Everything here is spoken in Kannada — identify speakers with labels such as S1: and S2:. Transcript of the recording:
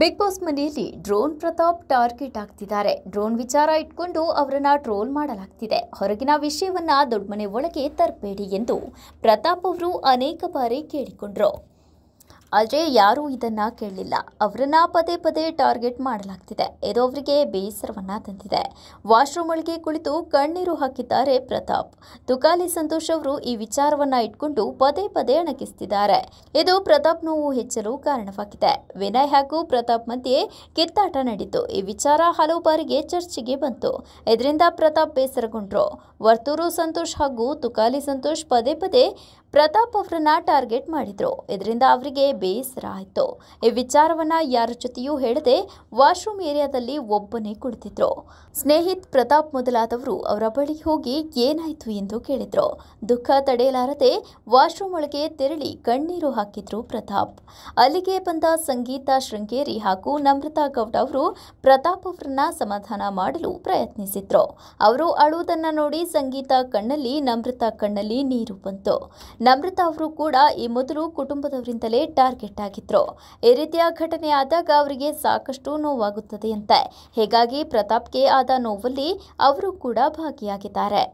S1: ಬಿಗ್ ಬಾಸ್ ಮನೆಯಲ್ಲಿ ಡ್ರೋನ್ ಪ್ರತಾಪ್ ಟಾರ್ಗೆಟ್ ಆಗ್ತಿದ್ದಾರೆ ಡ್ರೋನ್ ವಿಚಾರ ಇಟ್ಕೊಂಡು ಅವರನ್ನ ಟ್ರೋಲ್ ಮಾಡಲಾಗ್ತಿದೆ ಹೊರಗಿನ ವಿಷಯವನ್ನ ದೊಡ್ಡ ಮನೆ ಒಳಗೆ ತರಬೇಡಿ ಎಂದು ಪ್ರತಾಪ್ ಅವರು ಅನೇಕ ಬಾರಿ ಕೇಳಿಕೊಂಡ್ರು ಆದರೆ ಯಾರೂ ಇದನ್ನು ಕೇಳಲಿಲ್ಲ ಅವರನ್ನ ಪದೇ ಪದೇ ಟಾರ್ಗೆಟ್ ಮಾಡಲಾಗ್ತಿದೆ ಇದು ಅವರಿಗೆ ಬೇಸರವನ್ನು ತಂದಿದೆ ವಾಶ್ರೂಮ್ ಒಳಗೆ ಕುಳಿತು ಕಣ್ಣೀರು ಹಾಕಿದ್ದಾರೆ ಪ್ರತಾಪ್ ತುಕಾಲಿ ಸಂತೋಷ್ ಅವರು ಈ ವಿಚಾರವನ್ನು ಇಟ್ಕೊಂಡು ಪದೇ ಪದೇ ಅಣಕಿಸ್ತಿದ್ದಾರೆ ಇದು ಪ್ರತಾಪ್ ನೋವು ಹೆಚ್ಚಲು ಕಾರಣವಾಗಿದೆ ವಿನಯ್ ಹಾಗೂ ಪ್ರತಾಪ್ ಮಧ್ಯೆ ಕಿತ್ತಾಟ ನಡಿತು ಈ ವಿಚಾರ ಹಲವು ಬಾರಿಗೆ ಚರ್ಚೆಗೆ ಬಂತು ಇದರಿಂದ ಪ್ರತಾಪ್ ಬೇಸರಗೊಂಡ್ರು ವರ್ತೂರು ಸಂತೋಷ್ ಹಾಗೂ ತುಕಾಲಿ ಸಂತೋಷ್ ಪದೇ ಪದೇ ಪ್ರತಾಪ್ ಅವರನ್ನ ಟಾರ್ಗೆಟ್ ಮಾಡಿದ್ರು ಇದರಿಂದ ಅವರಿಗೆ ಬೇಸರ ಆಯಿತು ಈ ವಿಚಾರವನ್ನ ಯಾರ ಜೊತೆಯೂ ಹೇಳದೆ ವಾಶ್ರೂಮ್ ಏರಿಯಾದಲ್ಲಿ ಒಬ್ಬನೇ ಕುಳಿತಿದ್ರು ಸ್ನೇಹಿತ್ ಪ್ರತಾಪ್ ಮೊದಲಾದವರು ಅವರ ಬಳಿ ಹೋಗಿ ಏನಾಯಿತು ಎಂದು ಕೇಳಿದ್ರು ದುಃಖ ತಡೆಯಲಾರದೆ ವಾಶ್ರೂಮ್ ಒಳಗೆ ತೆರಳಿ ಕಣ್ಣೀರು ಹಾಕಿದ್ರು ಪ್ರತಾಪ್ ಅಲ್ಲಿಗೆ ಬಂದ ಸಂಗೀತ ಶೃಂಗೇರಿ ಹಾಗೂ ನಮ್ರತಾ ಗೌಡ ಅವರು ಪ್ರತಾಪ್ ಅವರನ್ನ ಸಮಾಧಾನ ಮಾಡಲು ಪ್ರಯತ್ನಿಸಿದ್ರು ಅವರು ಅಳುವುದನ್ನ ನೋಡಿ ಸಂಗೀತ ಕಣ್ಣಲ್ಲಿ ನಮ್ರತಾ ಕಣ್ಣಲ್ಲಿ ನೀರು ಬಂತು ನಮ್ರತಾ ಅವರು ಕೂಡ ಈ ಮೊದಲು ಕುಟುಂಬದವರಿಂದಲೇ ಟಾರ್ಗೆಟ್ ಆಗಿದ್ರು ಈ ರೀತಿಯ ಘಟನೆ ಆದಾಗ ಅವರಿಗೆ ಸಾಕಷ್ಟು ನೋವಾಗುತ್ತದೆ ಹೇಗಾಗಿ ಹೀಗಾಗಿ ಪ್ರತಾಪ್ಗೆ ಆದ ನೋವಲ್ಲಿ ಅವರು ಕೂಡ ಭಾಗಿಯಾಗಿದ್ದಾರೆ